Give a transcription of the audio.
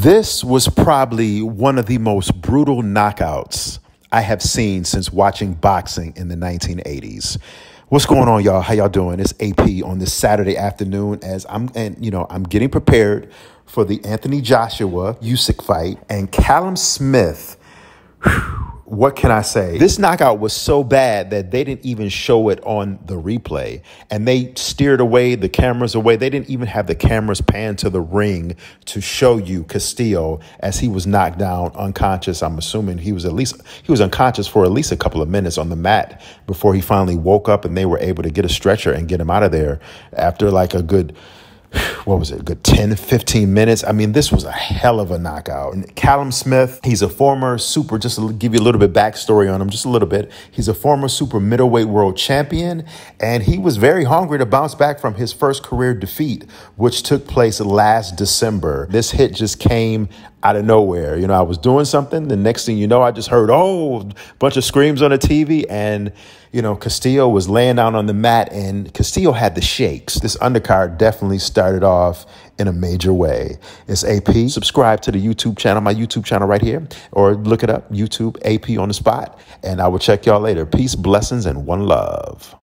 This was probably one of the most brutal knockouts I have seen since watching boxing in the 1980s. What's going on, y'all? How y'all doing? It's AP on this Saturday afternoon as I'm and you know I'm getting prepared for the Anthony Joshua Usyk fight and Callum Smith. Whew, what can I say? This knockout was so bad that they didn't even show it on the replay. And they steered away the cameras away. They didn't even have the cameras pan to the ring to show you Castillo as he was knocked down unconscious. I'm assuming he was at least he was unconscious for at least a couple of minutes on the mat before he finally woke up and they were able to get a stretcher and get him out of there after like a good what was it, good 10, 15 minutes. I mean, this was a hell of a knockout. And Callum Smith, he's a former super, just to give you a little bit backstory on him, just a little bit. He's a former super middleweight world champion, and he was very hungry to bounce back from his first career defeat, which took place last December. This hit just came out of nowhere. You know, I was doing something. The next thing you know, I just heard, oh, a bunch of screams on the TV. And, you know, Castillo was laying down on the mat, and Castillo had the shakes. This undercard definitely started off off in a major way. It's AP. Subscribe to the YouTube channel, my YouTube channel right here, or look it up, YouTube AP on the spot. And I will check y'all later. Peace, blessings, and one love.